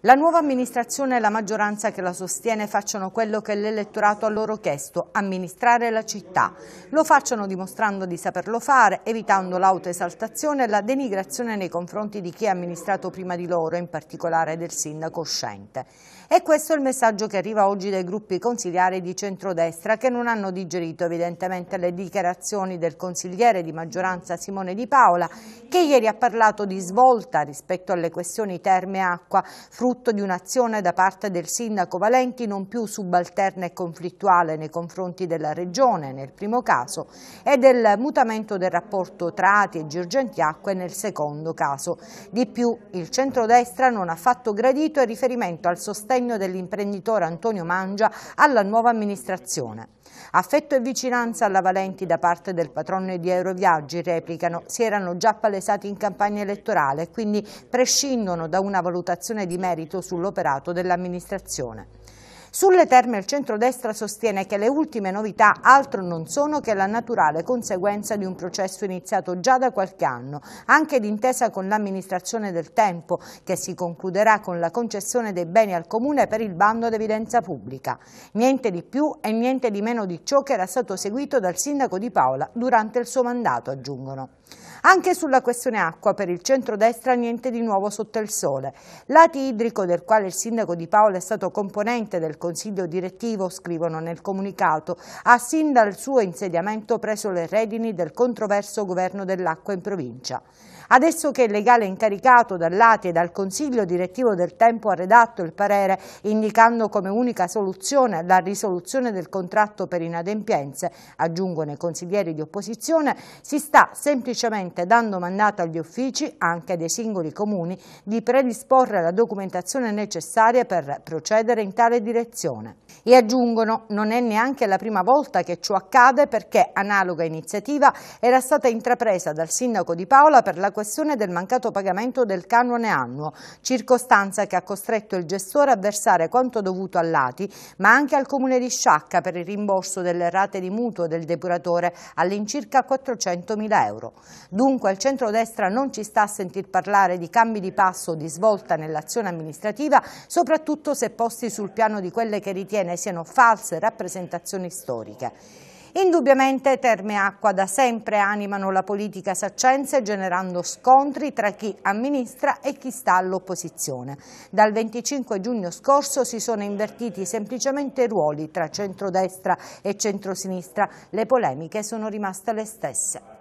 La nuova amministrazione e la maggioranza che la sostiene facciano quello che l'elettorato ha loro chiesto, amministrare la città. Lo facciano dimostrando di saperlo fare, evitando l'autoesaltazione e la denigrazione nei confronti di chi ha amministrato prima di loro, in particolare del sindaco uscente. E questo è il messaggio che arriva oggi dai gruppi consigliari di centrodestra che non hanno digerito evidentemente le dichiarazioni del consigliere di maggioranza Simone Di Paola che ieri ha parlato di svolta rispetto alle questioni terme acqua, frutto di un'azione da parte del sindaco Valenti non più subalterna e conflittuale nei confronti della regione nel primo caso e del mutamento del rapporto tra Ati e Girgentiacque nel secondo caso. Di più, il centrodestra non ha fatto gradito il riferimento al sostegno dell'imprenditore Antonio Mangia alla nuova amministrazione. Affetto e vicinanza alla Valenti da parte del patrono di Euroviaggi, replicano, si erano già palesati in campagna elettorale, quindi prescindono da una valutazione di merito sull'operato dell'amministrazione. Sulle terme il centrodestra sostiene che le ultime novità altro non sono che la naturale conseguenza di un processo iniziato già da qualche anno, anche d'intesa con l'amministrazione del tempo, che si concluderà con la concessione dei beni al Comune per il bando ad evidenza pubblica. Niente di più e niente di meno di ciò che era stato seguito dal sindaco di Paola durante il suo mandato, aggiungono. Anche sulla questione acqua per il centrodestra niente di nuovo sotto il sole. Lati idrico del quale il sindaco di Paola è stato componente del consiglio direttivo, scrivono nel comunicato, ha sin dal suo insediamento preso le redini del controverso governo dell'acqua in provincia. Adesso che il legale incaricato dall'ATI e dal Consiglio direttivo del tempo ha redatto il parere indicando come unica soluzione la risoluzione del contratto per inadempienze, aggiungono i consiglieri di opposizione, si sta semplicemente urgente, dando mandato agli uffici, anche dei singoli comuni, di predisporre la documentazione necessaria per procedere in tale direzione. E aggiungono, non è neanche la prima volta che ciò accade perché analoga iniziativa era stata intrapresa dal sindaco di Paola per la questione del mancato pagamento del canone annuo, circostanza che ha costretto il gestore a versare quanto dovuto all'ATI, ma anche al comune di Sciacca per il rimborso delle rate di mutuo del depuratore all'incirca 400.000 euro. Dunque, Dunque al centrodestra non ci sta a sentir parlare di cambi di passo o di svolta nell'azione amministrativa, soprattutto se posti sul piano di quelle che ritiene siano false rappresentazioni storiche. Indubbiamente Terme e Acqua da sempre animano la politica saccense generando scontri tra chi amministra e chi sta all'opposizione. Dal 25 giugno scorso si sono invertiti semplicemente i ruoli tra centrodestra e centrosinistra. Le polemiche sono rimaste le stesse.